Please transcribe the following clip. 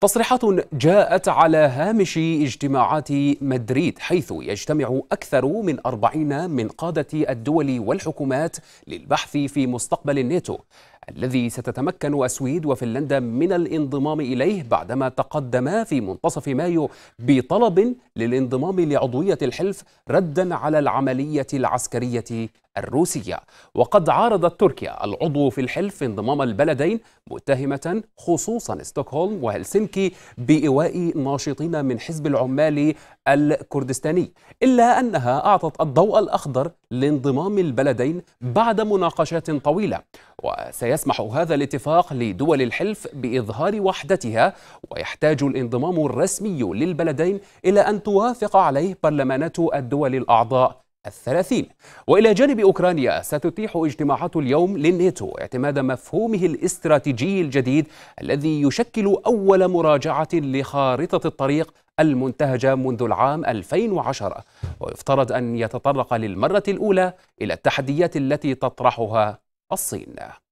تصريحات جاءت على هامش اجتماعات مدريد حيث يجتمع أكثر من أربعين من قادة الدول والحكومات للبحث في مستقبل الناتو الذي ستتمكن السويد وفنلندا من الانضمام إليه بعدما تقدما في منتصف مايو بطلب للانضمام لعضوية الحلف ردا على العملية العسكرية الروسية وقد عارضت تركيا العضو في الحلف انضمام البلدين متهمة خصوصا ستوكهولم وهلسنكي بإيواء ناشطين من حزب العمال الكردستاني إلا أنها أعطت الضوء الأخضر لانضمام البلدين بعد مناقشات طويلة وسيسمح هذا الاتفاق لدول الحلف بإظهار وحدتها ويحتاج الانضمام الرسمي للبلدين إلى أن توافق عليه برلمانات الدول الأعضاء الثلاثين وإلى جانب أوكرانيا ستتيح اجتماعات اليوم للناتو اعتماد مفهومه الاستراتيجي الجديد الذي يشكل أول مراجعة لخارطة الطريق المنتهجة منذ العام 2010 ويفترض أن يتطرق للمرة الأولى إلى التحديات التي تطرحها الصين